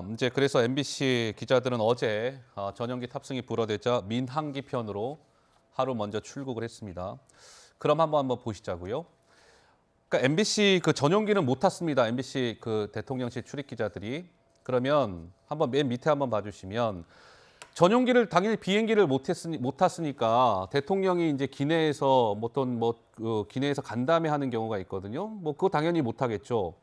음, 이제 그래서 MBC 기자들은 어제 어, 전용기 탑승이 불어대자 민항기 편으로 하루 먼저 출국을 했습니다. 그럼 한번 한번 보시자고요. 그러니까 MBC 그 전용기는 못 탔습니다. MBC 그 대통령실 출입 기자들이 그러면 한번 맨 밑에 한번 봐주시면 전용기를 당연히 비행기를 못 했으니 못 탔으니까 대통령이 이제 기내에서 뭐 어떤 뭐 그 기내에서 간담회 하는 경우가 있거든요. 뭐 그거 당연히 못 하겠죠.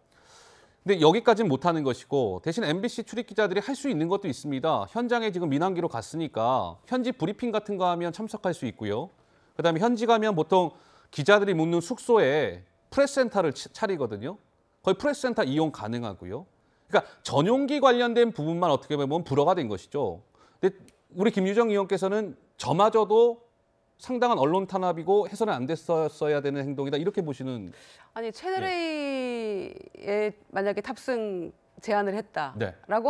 근데 여기까지는 못하는 것이고 대신 MBC 출입 기자들이 할 수 있는 것도 있습니다. 현장에 지금 민항기로 갔으니까 현지 브리핑 같은 거 하면 참석할 수 있고요. 그다음에 현지 가면 보통 기자들이 묻는 숙소에 프레스센터를 차리거든요. 거의 프레스센터 이용 가능하고요. 그러니까 전용기 관련된 부분만 어떻게 보면 불허가 된 것이죠. 근데 우리 김유정 의원께서는 저마저도 상당한 언론 탄압이고 해서는 안 됐었어야 되는 행동이다 이렇게 보시는 아니 채널A 예. 비에 만약에 탑승 제안을 했다라고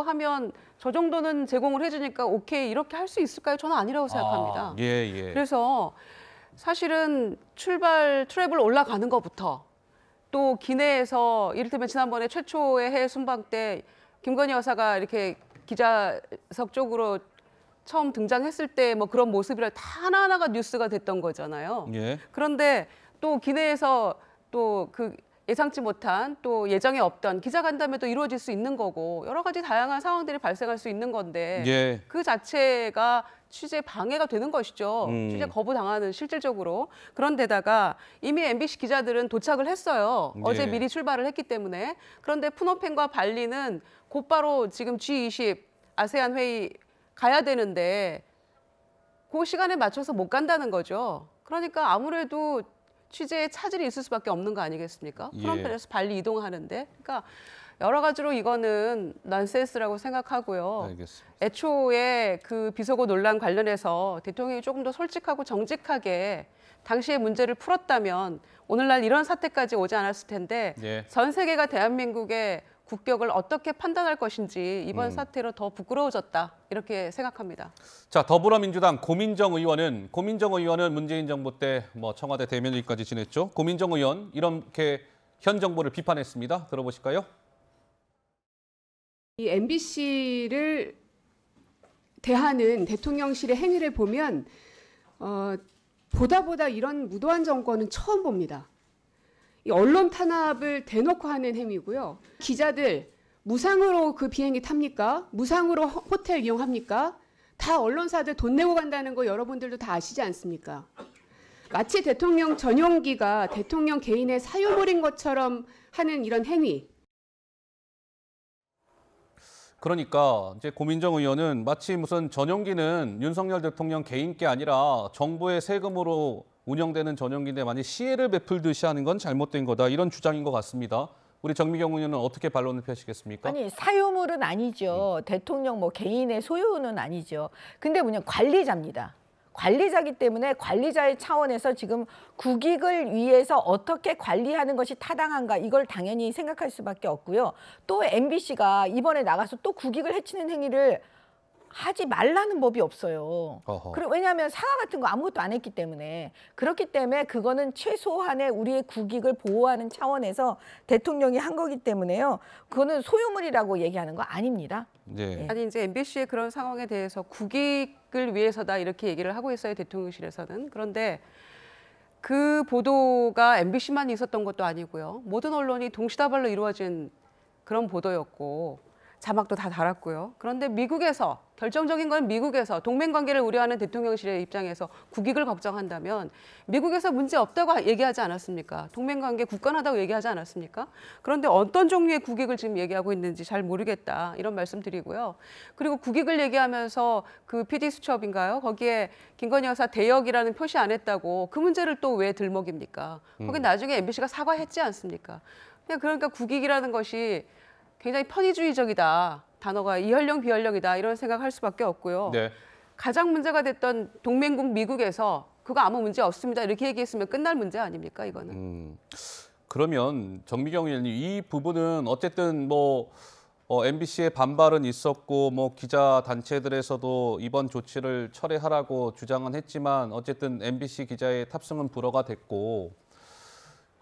네. 하면 저 정도는 제공을 해주니까 오케이 이렇게 할 수 있을까요? 저는 아니라고 아, 생각합니다. 아, 예, 예. 그래서 사실은 출발 트래블 올라가는 것부터 또 기내에서 이를테면 지난번에 최초의 해외 순방 때 김건희 여사가 이렇게 기자석 쪽으로 처음 등장했을 때 뭐 그런 모습이라 다 하나하나가 뉴스가 됐던 거잖아요. 예. 그런데 또 기내에서 또그 예상치 못한 또 예정에 없던 기자간담회도 이루어질 수 있는 거고 여러 가지 다양한 상황들이 발생할 수 있는 건데 예. 그 자체가 취재 방해가 되는 것이죠. 음. 취재 거부당하는 실질적으로. 그런데다가 이미 MBC 기자들은 도착을 했어요. 어제 예. 미리 출발을 했기 때문에. 그런데 푸노펜과 발리는 곧바로 지금 G20 아세안 회의 가야 되는데 그 시간에 맞춰서 못 간다는 거죠. 그러니까 아무래도 취재의 차질이 있을 수밖에 없는 거 아니겠습니까? 프롬페에서 예. 발리 이동하는데. 그러니까 여러 가지로 이거는 난센스라고 생각하고요. 알겠습니다. 애초에 그비서어 논란 관련해서 대통령이 조금 더 솔직하고 정직하게 당시의 문제를 풀었다면 오늘날 이런 사태까지 오지 않았을 텐데 예. 전 세계가 대한민국에 국격을 어떻게 판단할 것인지 이번 음. 사태로 더 부끄러워졌다 이렇게 생각합니다. 자 더불어민주당 고민정 의원은 고민정 의원은 문재인 정부 때뭐 청와대 대변인까지 지냈죠. 고민정 의원 이렇게 현 정부를 비판했습니다. 들어보실까요? 이 MBC를 대하는 대통령실의 행위를 보면 어, 보다 보다 이런 무도한 정권은 처음 봅니다. 이 언론 탄압을 대놓고 하는 행위고요. 기자들 무상으로 그 비행기 탑니까? 무상으로 호텔 이용합니까? 다 언론사들 돈 내고 간다는 거 여러분들도 다 아시지 않습니까? 마치 대통령 전용기가 대통령 개인의 사유물인 것처럼 하는 이런 행위. 그러니까 이제 고민정 의원은 마치 무슨 전용기는 윤석열 대통령 개인 게 아니라 정부의 세금으로 운영되는 전용기인데 시혜를 베풀듯이 하는 건 잘못된 거다. 이런 주장인 것 같습니다. 우리 정미경 의원은 어떻게 반론을 펴시겠습니까? 아니 사유물은 아니죠. 음. 대통령 뭐 개인의 소유는 아니죠. 근데 뭐냐 관리자입니다. 관리자기 때문에 관리자의 차원에서 지금 국익을 위해서 어떻게 관리하는 것이 타당한가 이걸 당연히 생각할 수밖에 없고요. 또 MBC가 이번에 나가서 또 국익을 해치는 행위를 하지 말라는 법이 없어요. 그리고 왜냐하면 사과 같은 거 아무것도 안 했기 때문에 그렇기 때문에 그거는 최소한의 우리의 국익을 보호하는 차원에서 대통령이 한 거기 때문에요. 그거는 소유물이라고 얘기하는 거 아닙니다. 네. 예. 아니 이제 MBC의 그런 상황에 대해서 국익을 위해서다 이렇게 얘기를 하고 있어요 대통령실에서는 그런데 그 보도가 MBC만 있었던 것도 아니고요 모든 언론이 동시다발로 이루어진 그런 보도였고 자막도 다 달았고요. 그런데 미국에서 결정적인 건 미국에서 동맹 관계를 우려하는 대통령실의 입장에서 국익을 걱정한다면 미국에서 문제 없다고 얘기하지 않았습니까? 동맹 관계 굳건하다고 얘기하지 않았습니까? 그런데 어떤 종류의 국익을 지금 얘기하고 있는지 잘 모르겠다 이런 말씀드리고요. 그리고 국익을 얘기하면서 그 PD 수첩인가요? 거기에 김건희 여사 대역이라는 표시 안 했다고 그 문제를 또 왜 들먹입니까? 거기 음. 나중에 MBC가 사과했지 않습니까? 그냥 그러니까 국익이라는 것이 굉장히 편의주의적이다. 단어가 이현령비현령이다 이런 생각할 수밖에 없고요. 네. 가장 문제가 됐던 동맹국 미국에서 그거 아무 문제 없습니다 이렇게 얘기했으면 끝날 문제 아닙니까 이거는. 음, 그러면 정미경 의원님 이 부분은 어쨌든 뭐 어, MBC의 반발은 있었고 뭐 기자 단체들에서도 이번 조치를 철회하라고 주장은 했지만 어쨌든 MBC 기자의 탑승은 불허가 됐고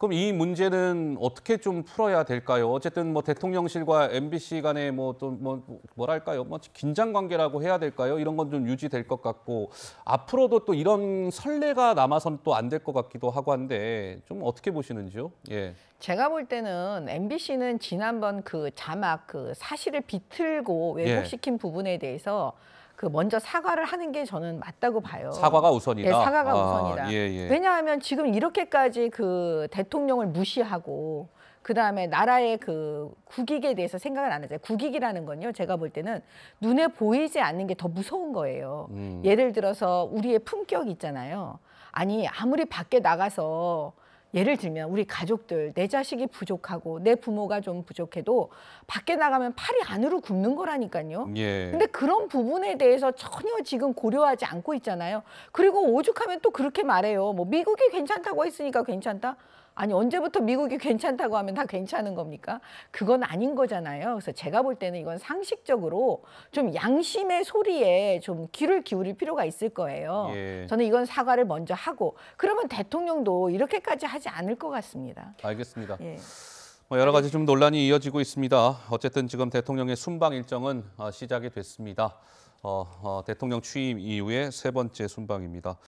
그럼 이 문제는 어떻게 좀 풀어야 될까요? 어쨌든 뭐 대통령실과 MBC 간의 뭐좀뭐 뭐 뭐랄까요? 뭐 긴장 관계라고 해야 될까요? 이런 건 좀 유지될 것 같고 앞으로도 또 이런 선례가 남아선 또 안 될 것 같기도 하고 한데 좀 어떻게 보시는지요? 예. 제가 볼 때는 MBC는 지난번 그 자막 그 사실을 비틀고 예. 왜곡시킨 예. 부분에 대해서 그 먼저 사과를 하는 게 저는 맞다고 봐요. 사과가 우선이다. 예, 사과가 아, 우선이다. 예, 예. 왜냐하면 지금 이렇게까지 그 대통령을 무시하고 그 다음에 나라의 그 국익에 대해서 생각을 안 하잖아요. 국익이라는 건요, 제가 볼 때는 눈에 보이지 않는 게 더 무서운 거예요. 음. 예를 들어서 우리의 품격 있잖아요. 아니 아무리 밖에 나가서 예를 들면 우리 가족들 내 자식이 부족하고 내 부모가 좀 부족해도 밖에 나가면 팔이 안으로 굽는 거라니까요. 예. 근데 그런 부분에 대해서 전혀 지금 고려하지 않고 있잖아요. 그리고 오죽하면 또 그렇게 말해요. 뭐 미국이 괜찮다고 했으니까 괜찮다. 아니 언제부터 미국이 괜찮다고 하면 다 괜찮은 겁니까? 그건 아닌 거잖아요. 그래서 제가 볼 때는 이건 상식적으로 좀 양심의 소리에 좀 귀를 기울일 필요가 있을 거예요. 예. 저는 이건 사과를 먼저 하고 그러면 대통령도 이렇게까지 하지 않을 것 같습니다. 알겠습니다. 예. 뭐 여러 가지 좀 논란이 이어지고 있습니다. 어쨌든 지금 대통령의 순방 일정은 어, 시작이 됐습니다. 어, 어, 대통령 취임 이후에 세 번째 순방입니다.